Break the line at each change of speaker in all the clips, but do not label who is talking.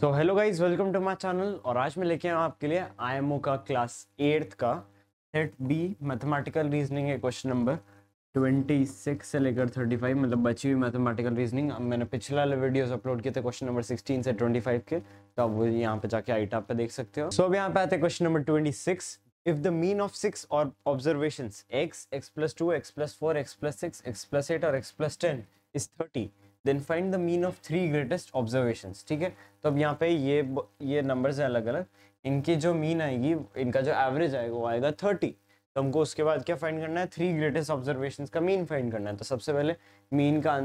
तो hello guys welcome to my channel और आज मैं लेके आया आपके लिए आईएमओ का क्लास एट्थ का सेट बी मैथमेटिकल रीजनिंग है क्वेश्चन नंबर 26 से लेकर 35 मतलब बची हुई मैथमेटिकल रीजनिंग अब मैंने पिछला वीडियोस अपलोड किए थे क्वेश्चन नंबर 16 से 25 के तो आप वो यहाँ पे जाके आई टाप पर देख सकते हो सो so, अब यहाँ पे आते हैं question number 26 if the mean of six or observations x x plus two x plus four x plus six x plus eight or x plus ten is thirty, then find the mean of three greatest observation ठीक है तो अब यहाँ पे ये ये numbers हैं अलग अलग इनकी जो मीन आएगी इनका जो एवरेज आएगा वो आएगा थर्टी तो हमको उसके बाद क्या फाइंड करना है थ्री ग्रेटेस्ट ऑब्जर्वेशन का मीन फाइंड करना है तो सबसे पहले मीन का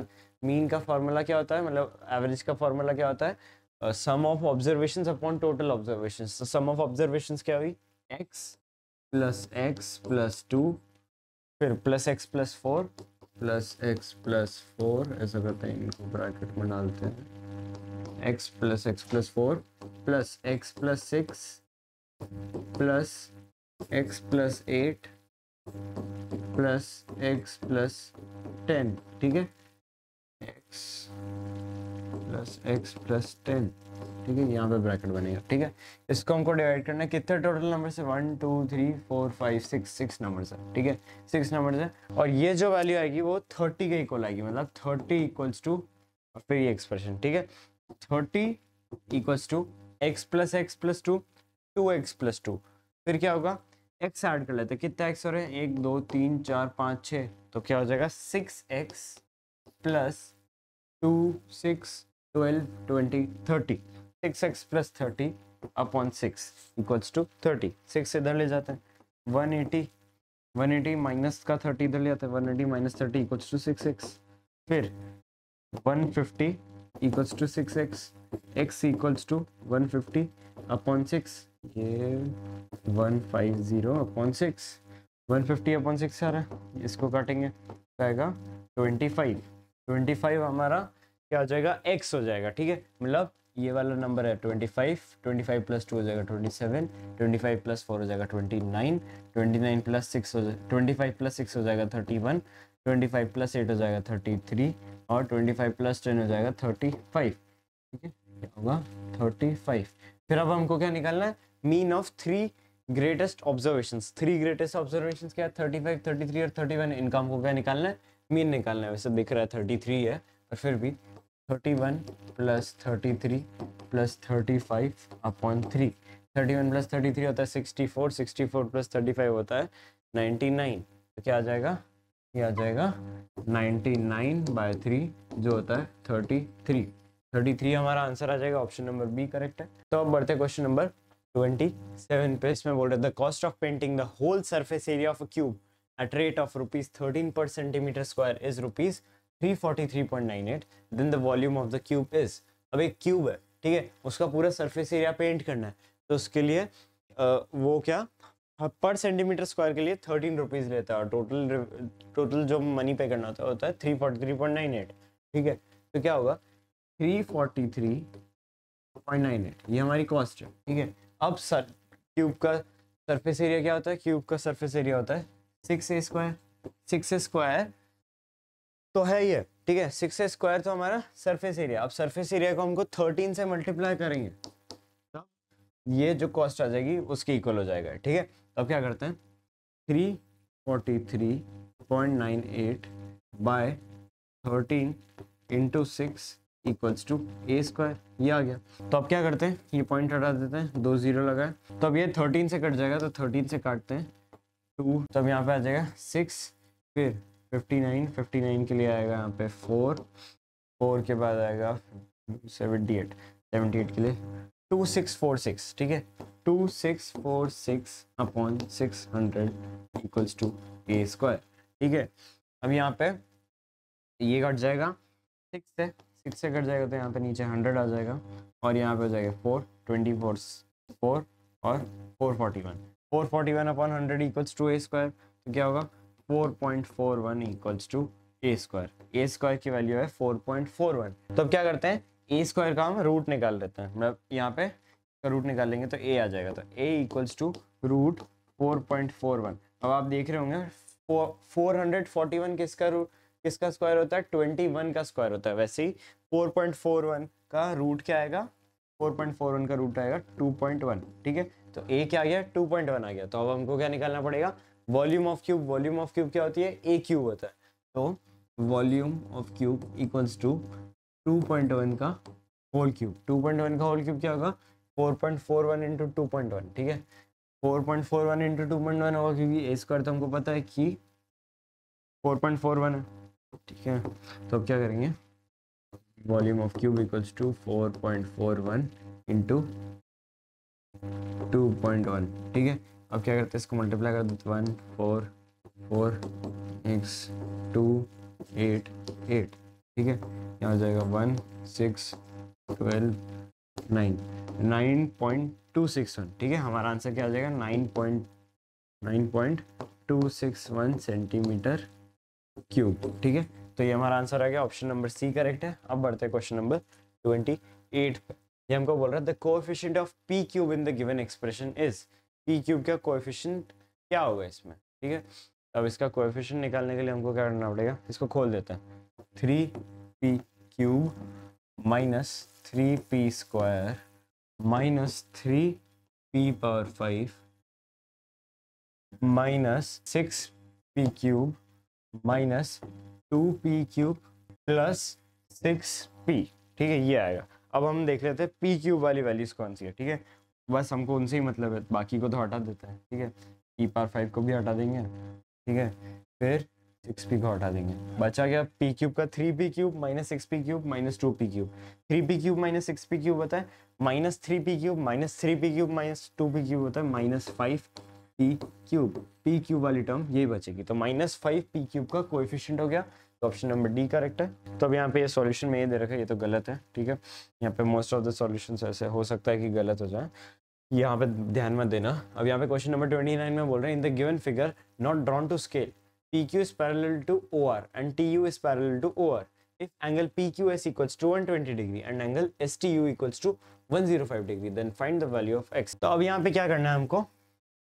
मीन का फॉर्मूला क्या होता है मतलब एवरेज का फॉर्मूला क्या होता है sum of observation upon total observation तो सम ऑफ ऑब्जर्वेशन क्या हुई x plus x plus two फिर plus x plus four plus x plus four ऐसा करते हैं इनको ब्रैकेट में डालते हैं x plus x plus four plus x plus six plus x plus eight plus x plus ten ठीक है x plus x plus ten ठीक है यहाँ पे ब्रैकेट बनेगा ठीक है इसको हमको डिवाइड करना है कितने टोटल नंबर से one two three four five six six number है ठीक है सिक्स नंबर है और ये जो वैल्यू आएगी वो थर्टी के इक्वल आएगी मतलब थर्टी इक्वल्स टू और फिर ये एक्सप्रेशन ठीक है thirty equals to x plus x plus two two x plus two फिर क्या होगा एक्स ऐड कर लेते कितना एक्स हो रहे हैं एक दो तीन चार पाँच छः तो क्या हो जाएगा six x plus two six twelve twenty thirty six x plus thirty upon six equals to thirty six इधर ले जाते हैं one eighty one eighty minus का थर्टी इधर ले जाते हैं one eighty minus thirty equals to six x फिर one fifty equals to six x x equals to one fifty upon six ये one five zero upon six one fifty upon six आ रहा है इसको काटेंगे आएगा ट्वेंटी फाइव ट्वेंटी फाइव हमारा क्या हो जाएगा एक्स हो जाएगा ठीक है मतलब ये वाला नंबर है 25 25 प्लस टू हो जाएगा 27 25 प्लस फोर हो जाएगा 29 29 प्लस सिक्स हो ट्वेंटी फाइव प्लस सिक्स हो जाएगा 31 25 प्लस एट हो जाएगा 33 और 25 प्लस टेन हो जाएगा 35 ठीक है क्या होगा 35 फिर अब हमको क्या निकालना है mean of three greatest observation three greatest observation क्या है थर्टी फाइव थर्टी और थर्टी वन इनका हमको क्या निकालना है मीन निकालना है वैसे दिख रहा है थर्टी है पर फिर भी thirty one plus thirty three plus thirty five upon three thirty one plus thirty three होता है sixty four sixty four plus thirty five होता है नाइन्टी नाइन तो क्या आ जाएगा ये आ जाएगा नाइन्टी नाइन बाय थ्री जो होता है थर्टी थ्री थर्टी थ्री हमारा आंसर आ जाएगा ऑप्शन नंबर बी करेक्ट है तो अब बढ़ते क्वेश्चन नंबर ट्वेंटी सेवन पे इसमें बोल रहे the cost of painting the whole surface area of a cube at rate of rupees thirteen per centimetre square is rupees 343.98 then the volume of the cube is अब एक cube है ठीक है उसका पूरा सरफेस एरिया पेंट करना है तो उसके लिए आ, वो क्या पर सेंटीमीटर स्क्वायर के लिए थर्टीन रुपीज़ लेता है और टोटल टोटल जो मनी पे करना होता है होता है three forty three point nine eight ठीक है तो क्या होगा three forty three point nine eight ये हमारी कॉस्ट है ठीक है अब सर क्यूब का सरफेस एरिया क्या होता है क्यूब का सरफेस एरिया होता है six a square six a square तो है ये ठीक है सिक्स स्क्वायर तो हमारा सरफेस एरिया अब सरफेस एरिया को हमको थर्टीन से मल्टीप्लाई करेंगे तो ये जो कॉस्ट आ जाएगी उसके इक्वल हो जाएगा ठीक है अब क्या करते हैं three forty three point nine eight by thirteen into six equals to a square ये आ गया तो अब क्या करते हैं ये पॉइंट हटा देते हैं दो जीरो लगाए तो अब ये थर्टीन से कट जाएगा तो थर्टीन से काटते हैं टू तब तो यहाँ पे आ जाएगा सिक्स फिर के लिए आएगा यहाँ पे फोर फोर के बाद आएगा सेवेंटी एट सेवेंटी एट के लिए टू सिक्स फोर सिक्स ठीक है two six four six upon six hundred equals to a square ठीक है अब यहाँ पे ये कट जाएगा सिक्स से सिक्स से कट जाएगा तो यहाँ पे नीचे हंड्रेड आ जाएगा और यहाँ पे हो जाएगा फोर ट्वेंटी फोर फोर और four forty one four forty one upon hundred equals to a square तो क्या होगा 4.41 equals to a square a square की वैल्यू है 4.41 तो अब क्या करते हैं ए स्क्वायर का हम रूट निकाल लेते हैं मतलब यहाँ पे रूट निकाल लेंगे तो ए आ जाएगा तो a equals to root four अब आप देख रहे होंगे फोर हंड्रेड फोर्टी वन किसका रूट किसका स्क्वायर होता है ट्वेंटी वन का स्क्वायर होता है वैसे ही फोर पॉइंट फोर वन का रूट क्या आएगा फोर पॉइंट फोर वन का रूट आएगा टू पॉइंट वन ठीक है तो ए क्या आ गया टू पॉइंट वन आ गया तो अब हमको क्या निकालना पड़ेगा volume of cube volume of cube क्या होती है ए क्यूब होता है तो volume of cube equals to two point one का whole cube two point one का होल क्यूब क्या होगा four point four one into two point one ठीक है four point four one into two point one होगा क्योंकि ए square तो हमको पता है कि फोर पॉइंट फोर वन है ठीक है तो अब क्या करेंगे volume of cube equals to four point four one into two point one ठीक है अब क्या करते हैं इसको मल्टीप्लाई कर देते हैं one four four x two eight eight ठीक है यहाँ हो जाएगा one six twelve nine nine point two six one ठीक है हमारा आंसर क्या हो जाएगा nine point nine point two six one centimetre cube ठीक है तो ये हमारा आंसर आ गया ऑप्शन नंबर सी करेक्ट है अब बढ़ते हैं क्वेश्चन नंबर ट्वेंटी एट पे ये हमको बोल रहा है the coefficient of p cube in the given expression is p cube का कोएफिशिएंट क्या होगा इसमें ठीक है अब इसका कोएफिशिएंट निकालने के लिए हमको क्या करना पड़ेगा इसको खोल देते हैं three p cube minus three p square minus three p power five minus six p cube minus two p cube plus six p ठीक है ये आएगा अब हम देख लेते हैं पी क्यूब वाली वैल्यूज कौन सी है ठीक है बस हमको उनसे ही मतलब है बाकी को तो हटा देता है ठीक है ई पार फाइव को भी हटा देंगे ठीक है फिर सिक्स पी को हटा देंगे बचा गया पी क्यूब का three p cube minus six p cube minus two p cube three p cube minus six p cube होता है minus three p cube minus three p cube minus two p cube होता है minus five p cube p cube वाली term यही बचेगी तो minus five p cube का coefficient हो गया तो ऑप्शन नंबर डी करेक्ट है तो अब यहाँ पे ये सॉल्यूशन में ये दे रखा है ये तो गलत है ठीक है यहाँ पे मोस्ट ऑफ द सॉल्यूशंस ऐसे हो सकता है कि गलत हो जाए यहाँ पे ध्यान मत देना अब यहाँ पे क्वेश्चन नंबर ट्वेंटी नाइन में बोल रहे हैं in the given figure not drawn to scale P Q is parallel to O R and T U is parallel to O R if angle PQS equals to 120 degree and angle STU equals to 105 degree then find the value of x तो अब यहाँ पे क्या करना है हमको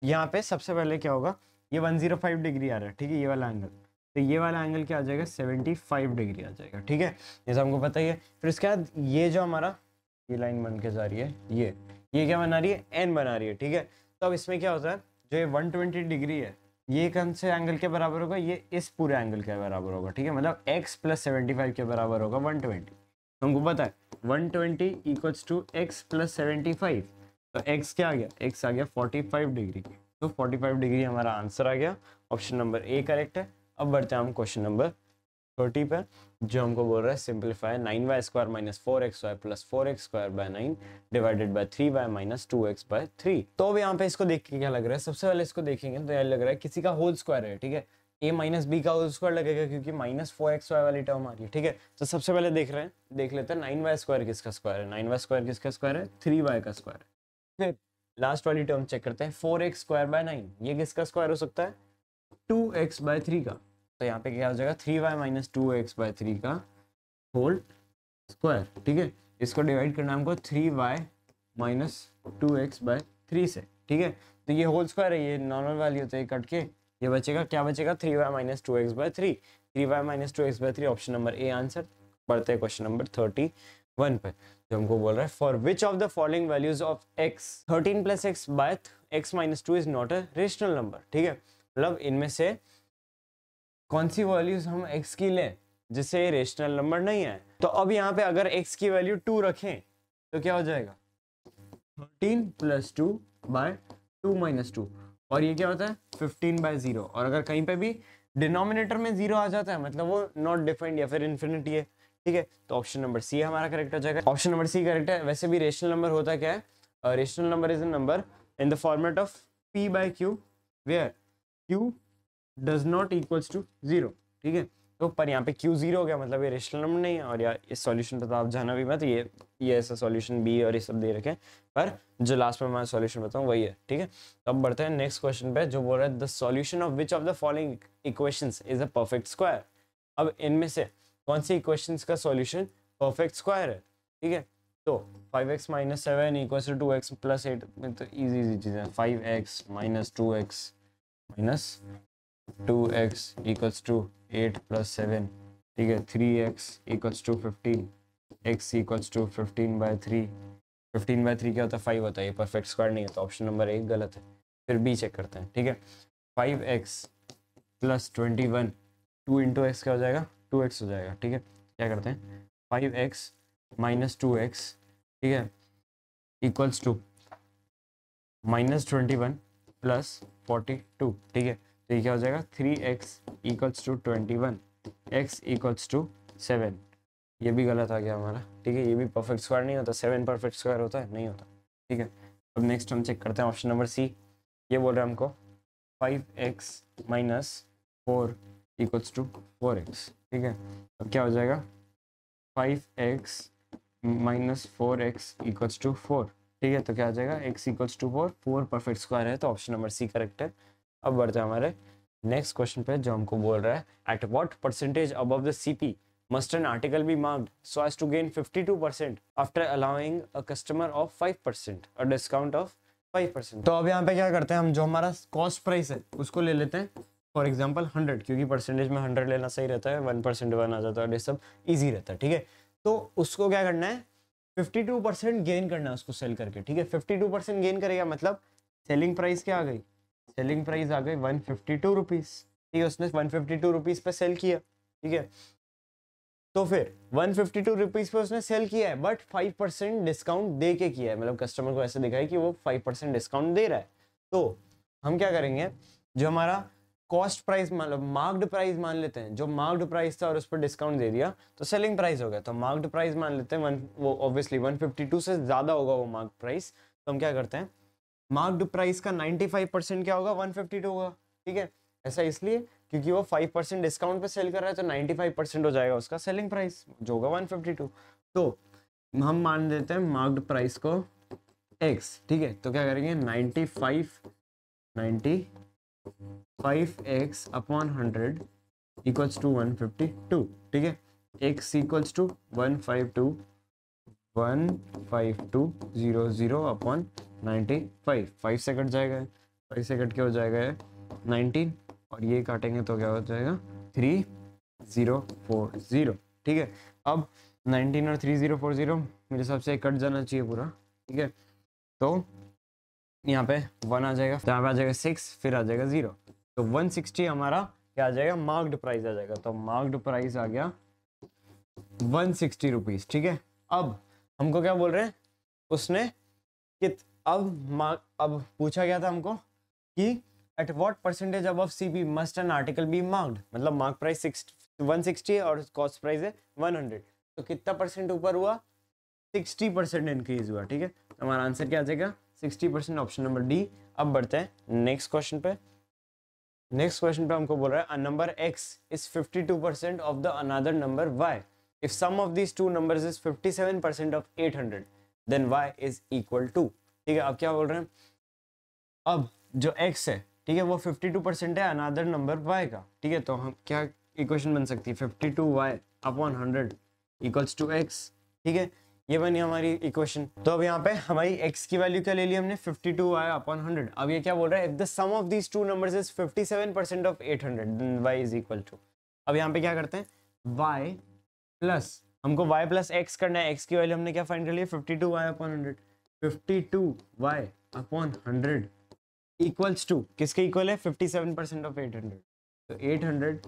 यहाँ पे सबसे पहले क्या होगा ये 105 डिग्री आ रहा है ठीक है ये वाला एंगल तो ये वाला एंगल क्या आ जाएगा 75 डिग्री आ जाएगा ठीक है जैसा हमको पता ही है फिर इसके बाद ये जो हमारा ये लाइन बन के जा रही है ये ये क्या बना रही है एन बना रही है ठीक है तो अब इसमें क्या होता है जो ये 120 डिग्री है ये कौन से एंगल के बराबर होगा ये इस पूरे एंगल के बराबर होगा ठीक है मतलब x प्लस सेवेंटी फाइव के बराबर होगा 120 हमको पता है 120 twenty equals to x plus seventy five तो एक्स क्या आ गया एक्स आ गया 45 डिग्री तो 45 डिग्री हमारा आंसर आ गया ऑप्शन नंबर ए करेक्ट है अब बढ़ते हैं हम क्वेश्चन नंबर थर्टी पे जो हमको बोल रहा है simplify nine y square minus four x y plus four x square by nine divided by three by minus two x by three तो अब यहाँ पे इसको देख के क्या लग रहा है सबसे पहले इसको देखेंगे तो यह लग रहा है किसी का होल स्क्वायर है ठीक है ए माइनस बी का होल स्क्वायर लगेगा क्योंकि माइनस फोर एक्स वाई वाली टर्म आ रही है ठीक है तो सबसे पहले देख रहे हैं देख लेते हैं नाइन वाई स्क्वायर किसका स्क्वायर है नाइन वाई स्क्वायर किसका स्क्वायर है थ्री वाई का स्क्वायर है फिर लास्ट वाली टर्म चेक करते हैं four x square by nine ये किसका स्क्वायर हो सकता है टू एक्स बाय थ्री का तो यहाँ पे क्या हो जाएगा three y minus two x by three का होल स्क्वायर ठीक है इसको डिवाइड करना हमको three y minus two x by three से ठीक है तो ये होल स्क्वायर है ये नॉर्मल वैल्यू होता है कट के ये बचेगा क्या बचेगा three y minus two x by three three y minus two x by three option number A answer बढ़ते हैं क्वेश्चन नंबर थर्टी वन पर हमको बोल रहा है for which of the following values of x thirteen plus x by x minus two is not a rational number ठीक है मतलब इनमें से कौन सी वैल्यूज हम एक्स की लें जिससे रेशनल नंबर नहीं है तो अब यहाँ पे अगर एक्स की वैल्यू टू रखें तो क्या हो जाएगा thirteen plus two by two minus two और ये क्या होता है फिफ्टीन बाय जीरो और अगर कहीं पे भी डिनोमिनेटर में जीरो आ जाता है मतलब वो नॉट डिफाइंड या फिर इन्फिनिटी है ठीक है तो ऑप्शन नंबर सी हमारा करेक्ट हो जाएगा ऑप्शन नंबर सी करेक्ट है वैसे भी रेशनल नंबर होता क्या है rational number is a number in the format of p by q where q does not equals to zero ठीक है तो पर यहाँ पे क्यू जीरो हो गया मतलब ये रेशनल नंबर नहीं है और या इस सॉल्यूशन पर तो आप जाना भी मत ये ये ऐसा सॉल्यूशन बी और ये सब दे रखे पर जो लास्ट में मैं सॉल्यूशन बताऊँ वही है ठीक है तो अब बढ़ते हैं नेक्स्ट क्वेश्चन पे जो बोल रहा है the solution of which of the following equations is a perfect square अब इनमें से कौन सी इक्वेशन का सॉल्यूशन परफेक्ट स्क्वायर है ठीक है तो five x minus seven equal to two x plus eight में तो इजी इजी चीज़ है five x minus two x minus two x equals to eight plus seven ठीक है three x equals to fifteen x equals to fifteen by three fifteen by three क्या होता है five होता है ये परफेक्ट स्क्वायर नहीं होता ऑप्शन नंबर एक गलत है फिर बी चेक करते हैं ठीक है five x plus twenty one two into x क्या हो जाएगा टू एक्स हो जाएगा ठीक है क्या करते हैं five x minus two x ठीक है equals to minus twenty one plus forty two ठीक है तो ये क्या हो जाएगा three x equals to twenty one x equals to seven ये भी गलत आ गया हमारा ठीक है ये भी परफेक्ट स्क्वायर नहीं होता सेवन परफेक्ट स्क्वायर होता है नहीं होता ठीक है अब नेक्स्ट हम चेक करते हैं ऑप्शन नंबर सी ये बोल रहे हैं हमको five x minus four equals to four x ठीक है अब क्या हो जाएगा five x minus four x equals to four ठीक है तो क्या आ जाएगा x equals to four four perfect square है तो ऑप्शन नंबर सी करेक्ट है अब बढ़ जाए हमारे नेक्स्ट क्वेश्चन पे जो हमको बोल रहा है at what percentage above the CP must an article be marked so as to gain 52% after allowing a customer of 5% discount of five percent तो अब यहाँ पे क्या करते हैं हम जो हमारा कॉस्ट प्राइस है उसको ले लेते हैं फॉर एग्जाम्पल हंड्रेड क्योंकि परसेंटेज में हंड्रेड लेना सही रहता है वन परसेंट वन आ जाता है ये सब ईजी रहता है ठीक है तो उसको क्या करना है फिफ्टी टू परसेंट गेन करना है उसको सेल करके ठीक है फिफ्टी टू परसेंट गेन करेगा मतलब सेलिंग प्राइस क्या आ गई सेलिंग प्राइस आ गई वन फिफ्टी टू रुपीज़ ठीक है उसने वन फिफ्टी टू रुपीज़ पे सेल किया ठीक है तो फिर वन फिफ्टी टू रुपीज़ पे उसने सेल किया है बट फाइव परसेंट डिस्काउंट दे के किया है मतलब कस्टमर को ऐसे दिखाया कि वो फाइव परसेंट डिस्काउंट दे रहा है तो हम क्या करेंगे जो हमारा कॉस्ट प्राइस मान लो मार्क्ड प्राइस मान लेते हैं जो मार्क्ड प्राइस था और उस पर डिस्काउंट दे दिया तो सेलिंग प्राइस हो गया तो मार्क्ड प्राइस मान लेते हैं वन वो ऑब्वियसली 152 से ज़्यादा होगा वो मार्क्ड प्राइस तो हम क्या करते हैं मार्क्ड प्राइस का 95 परसेंट क्या होगा 152 होगा ठीक है ऐसा इसलिए क्योंकि वो 5 परसेंट डिस्काउंट पे सेल कर रहा है तो 95 परसेंट हो जाएगा उसका सेलिंग प्राइस जो होगा 152 तो हम मान लेते हैं मार्क्ड प्राइस को एक्स ठीक है तो क्या करेंगे 95 five upon hundred equals to one ठीक है x equals to one one five two zero zero upon ninety five five सेकेंड जाएगा फाइव सेकेंड क्या हो जाएगा नाइनटीन और ये काटेंगे तो क्या हो जाएगा थ्री ज़ीरो फोर ज़ीरो ठीक है अब नाइनटीन और थ्री ज़ीरो फोर ज़ीरो मेरे हिसाब से कट जाना चाहिए पूरा ठीक है तो यहाँ पे वन आ जाएगा तो यहाँ पे आ जाएगा सिक्स फिर आ जाएगा जीरो तो वन सिक्सटी हमारा क्या आ जाएगा मार्क्ड प्राइस आ जाएगा तो मार्क्ड प्राइस आ गया वन सिक्सटी रुपीज ठीक है अब हमको क्या बोल रहे हैं उसने कित अब मार्क अब पूछा गया था हमको कि eight what percentage above C B must an article be marked मतलब मार्क प्राइस वन सिक्सटी है और कॉस्ट प्राइस है वन हंड्रेड तो कितना परसेंट ऊपर हुआ सिक्सटी परसेंट इंक्रीज हुआ ठीक है तो हमारा आंसर क्या आ जाएगा sixty percent option number D अब बढ़ते हैं नेक्स्ट क्वेश्चन पे नेक्स्ट क्वेश्चन पे हमको बोल रहा है number x is 52% of the another number y if sum of this two number is 57% of 800 then y is equal to ठीक है अब क्या बोल रहे हैं अब जो एक्स है ठीक है वो 52% है अनादर नंबर वाई का ठीक है तो हम क्या इक्वेशन बन सकती है fifty two y upon hundred equals to x ठीक है ये बनी हमारी इक्वेशन तो अब यहाँ पे हमारी x की वैल्यू क्या ले ली हमने 52 टू आई अपॉन हंड्रेड अब ये क्या बोल रहा है if the sum of these two numbers is 57 percent of 800 hundred y is equal to अब यहाँ पे क्या करते हैं y प्लस हमको y प्लस एक्स करना है x की वैल्यू हमने क्या फाइंड कर लिया fifty two y upon hundred fifty two y upon hundred equals to किसके इक्वल है fifty seven percent of eight hundred तो eight hundred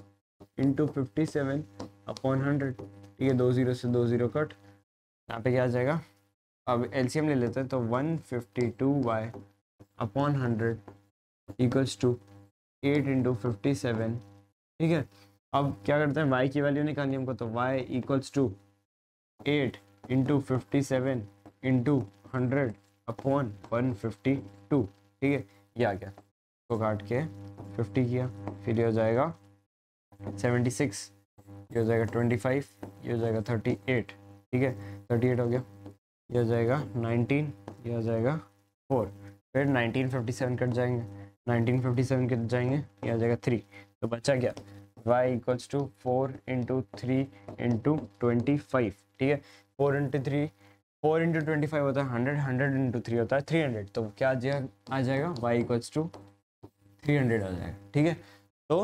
into fifty seven upon hundred ठीक है दो जीरो से दो जीरो कट यहाँ पे क्या आ जाएगा अब एलसीएम ले लेते हैं तो 152 fifty two y upon hundred equals to eight into fifty seven ठीक है अब क्या करते हैं वाई की वैल्यू निकालनी हमको तो y equals to eight into fifty seven into hundred upon one fifty two ठीक है ये आ गया इसको काट के फिफ्टी किया फिर ये हो जाएगा सेवेंटी सिक्स ये हो जाएगा ट्वेंटी फाइव ये हो जाएगा थर्टी एट ठीक है थर्टी एट हो गया ये हो जाएगा नाइनटीन ये हो जाएगा फोर फिर नाइनटीन फिफ्टी सेवन कट जाएंगे नाइनटीन फिफ्टी सेवन कट जाएंगे ये आ जाएगा थ्री तो बचा गया y equals to four into three into twenty five ठीक है four into three four into twenty five होता है हंड्रेड हंड्रेड इंटू थ्री होता है थ्री हंड्रेड तो क्या आ जाएगा y equals to three hundred आ जाएगा ठीक है तो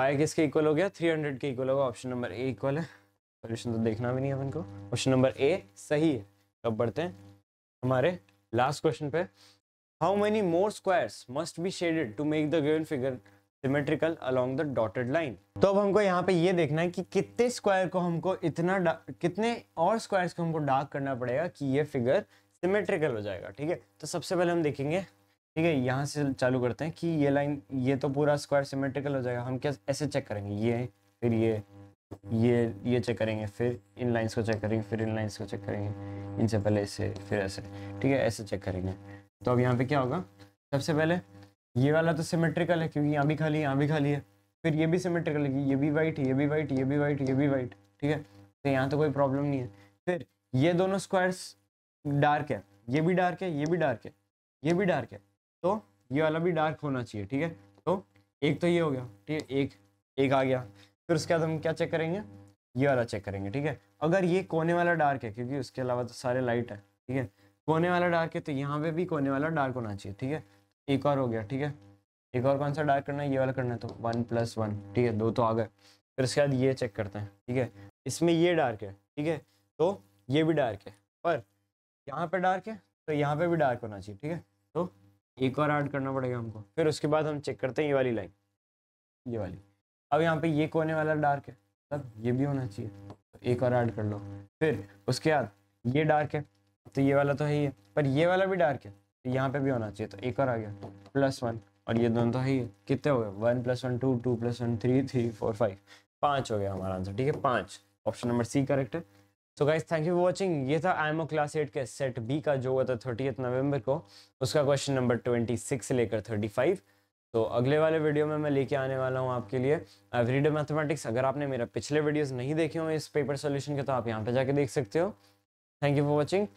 वाई किसके इक्वल हो गया थ्री हंड्रेड के इक्वल होगा ऑप्शन नंबर ए इक्वल है सोल्यूशन तो देखना भी नहीं है इनको क्वेश्चन नंबर ए सही है अब बढ़ते हैं हमारे लास्ट क्वेश्चन पे how many more squares must be shaded to make the given figure symmetrical along the dotted line तो अब हमको यहाँ पे ये देखना है कि कितने स्क्वायर को हमको इतना कितने और स्क्वायर्स को हमको डार्क करना पड़ेगा कि ये फिगर सिमेट्रिकल हो जाएगा ठीक है तो सबसे पहले हम देखेंगे ठीक है यहाँ से चालू करते हैं कि ये लाइन ये तो पूरा स्क्वायर सिमेट्रिकल हो जाएगा हम क्या ऐसे चेक करेंगे ये फिर ये ये ये चेक करेंगे फिर इन लाइंस को चेक करेंगे फिर इन लाइंस को चेक करेंगे इनसे पहले इसे फिर ऐसे ठीक है ऐसे चेक करेंगे तो अब यहाँ पे क्या होगा सबसे पहले ये वाला तो सिमेट्रिकल है क्योंकि यहाँ भी खाली यहाँ भी खाली है फिर ये भी सिमेट्रिकल है ये भी वाइट ये भी वाइट ये भी वाइट ये भी वाइट ठीक है तो यहाँ तो कोई प्रॉब्लम नहीं है फिर ये दोनों स्क्वायर्स डार्क है ये भी डार्क है ये भी डार्क है ये भी डार्क है तो ये वाला भी डार्क होना चाहिए ठीक है तो एक तो ये हो गया ठीक है एक एक आ गया फिर उसके बाद हम क्या चेक करेंगे ये वाला चेक करेंगे ठीक है अगर ये कोने वाला डार्क है क्योंकि उसके अलावा तो सारे लाइट है ठीक है कोने वाला डार्क है तो यहाँ पे भी कोने वाला डार्क होना चाहिए ठीक है एक और हो गया ठीक है एक और कौन सा डार्क करना है ये वाला करना है तो वन प्लस वन ठीक है दो तो आ गए फिर उसके बाद ये चेक करते हैं ठीक है इसमें ये डार्क है ठीक है तो ये भी डार्क है पर यहाँ पे डार्क है तो यहाँ पे भी डार्क होना चाहिए ठीक है तो एक और ऐड करना पड़ेगा हमको फिर उसके बाद हम चेक करते हैं ये वाली लाइन ये वाली अब यहाँ पे ये कोने वाला डार्क है तब मतलब ये भी होना चाहिए तो एक और ऐड कर लो फिर उसके बाद ये डार्क है तो ये वाला तो है ही है पर ये वाला भी डार्क है तो यहाँ पे भी होना चाहिए तो एक और आ गया प्लस वन और ये दोनों तो है ही है कितने हो गए one plus one two two plus one three three four five पाँच हो गया हमारा आंसर ठीक है पाँच ऑप्शन नंबर सी करेक्ट है so guys thank you for watching ये था आईमो क्लास एट के सेट बी का जो हुआ था थर्टी नवंबर को उसका क्वेश्चन नंबर ट्वेंटी सिक्स लेकर थर्टी फाइव तो अगले वाले वीडियो में मैं लेके आने वाला हूँ आपके लिए एवरीडे uh, मैथमेटिक्स अगर आपने मेरा पिछले वीडियोस नहीं देखे हो इस पेपर सोल्यूशन के तो आप यहाँ पे जाके देख सकते हो थैंक यू फॉर वॉचिंग